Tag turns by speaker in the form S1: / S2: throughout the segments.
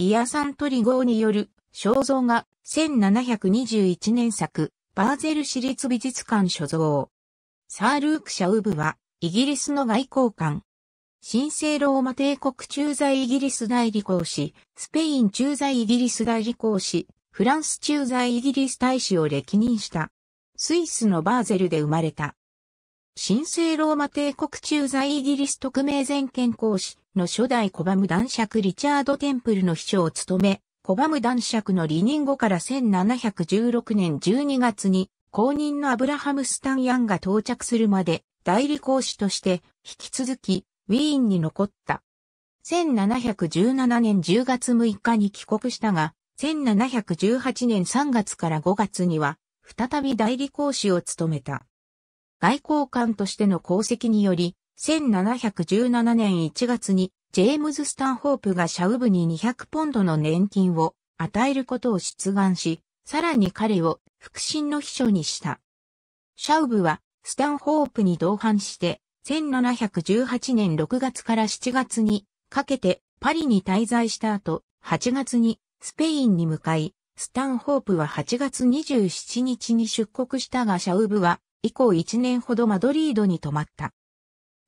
S1: イアサントリ号による肖像画1721年作バーゼル市立美術館所蔵。サールーク・シャウブはイギリスの外交官。神聖ローマ帝国駐在イギリス代理公使、スペイン駐在イギリス代理公使、フランス駐在イギリス大使を歴任した。スイスのバーゼルで生まれた。神聖ローマ帝国駐在イギリス特命全権公使の初代コバム男爵リチャード・テンプルの秘書を務め、コバム男爵の離任後から1716年12月に後任のアブラハム・スタン・ヤンが到着するまで代理公使として引き続きウィーンに残った。1717年10月6日に帰国したが、1718年3月から5月には再び代理公使を務めた。外交官としての功績により、1717年1月にジェームズ・スタンホープがシャウブに200ポンドの年金を与えることを出願し、さらに彼を腹心の秘書にした。シャウブはスタンホープに同伴して、1718年6月から7月にかけてパリに滞在した後、8月にスペインに向かい、スタンホープは8月27日に出国したがシャウブは以降1年ほどマドリードに泊まった。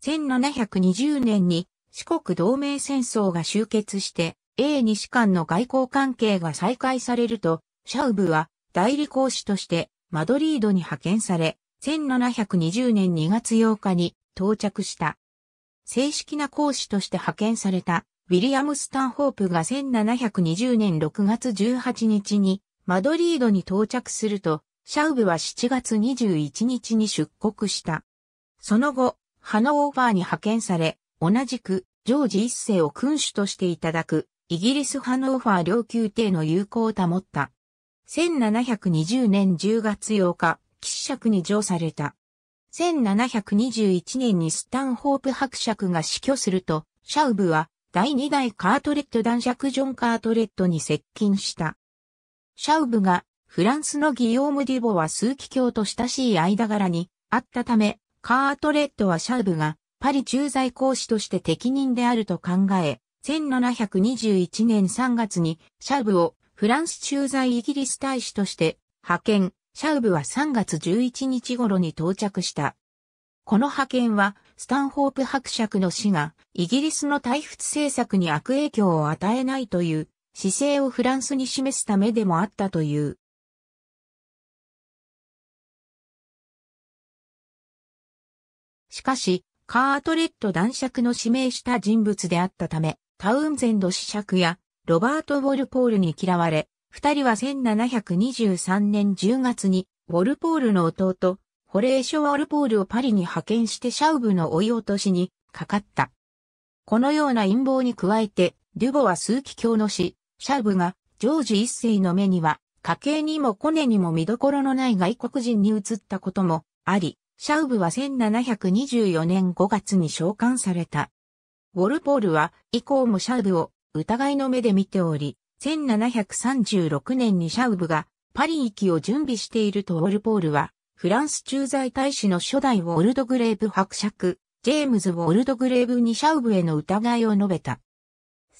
S1: 1720年に四国同盟戦争が終結して、英西間の外交関係が再開されると、シャウブは代理公使としてマドリードに派遣され、1720年2月8日に到着した。正式な公使として派遣されたウィリアム・スタンホープが1720年6月18日にマドリードに到着すると、シャウブは7月21日に出国した。その後、ハノーバーに派遣され、同じくジョージ一世を君主としていただく、イギリスハノーファー領宮廷の友好を保った。1720年10月8日、士尺に上された。1721年にスタンホープ伯爵が死去すると、シャウブは第2代カートレット男爵ジョン・カートレットに接近した。シャウブがフランスのギヨーム・デュボは数奇教と親しい間柄にあったため、カートレットはシャーブがパリ駐在公使として適任であると考え、1721年3月にシャーブをフランス駐在イギリス大使として派遣、シャーブは3月11日頃に到着した。この派遣は、スタンホープ伯爵の死が、イギリスの退仏政策に悪影響を与えないという姿勢をフランスに示すためでもあったという。しかし、カートレット男爵の指名した人物であったため、タウンゼンド子爵やロバート・ウォルポールに嫌われ、二人は1723年10月に、ウォルポールの弟、ホレーショ・ウォルポールをパリに派遣してシャウブの追い落としにかかった。このような陰謀に加えて、デュボは数奇教の死、シャウブがジョージ一世の目には、家計にもコネにも見どころのない外国人に移ったこともあり、シャウブは1724年5月に召喚された。ウォルポールは以降もシャウブを疑いの目で見ており、1736年にシャウブがパリ行きを準備しているとウォルポールは、フランス駐在大使の初代ウォルドグレーブ伯爵、ジェームズ・ウォルドグレーブにシャウブへの疑いを述べた。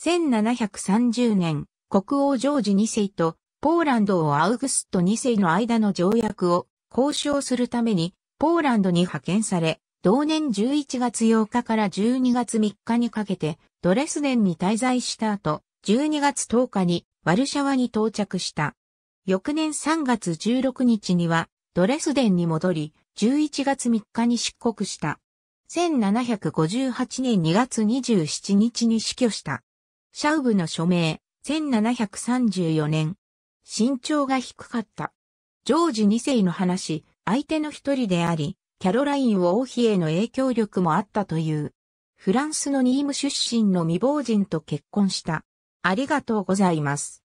S1: 1730年、国王ジョージ2世とポーランドをアウグスト2世の間の条約を交渉するためにポーランドに派遣され、同年11月8日から12月3日にかけて、ドレスデンに滞在した後、12月10日にワルシャワに到着した。翌年3月16日には、ドレスデンに戻り、11月3日に出国した。1758年2月27日に死去した。シャウブの署名、1734年。身長が低かった。ジョージ2世の話、相手の一人であり、キャロライン王妃への影響力もあったという。フランスのニーム出身の未亡人と結婚した。ありがとうございます。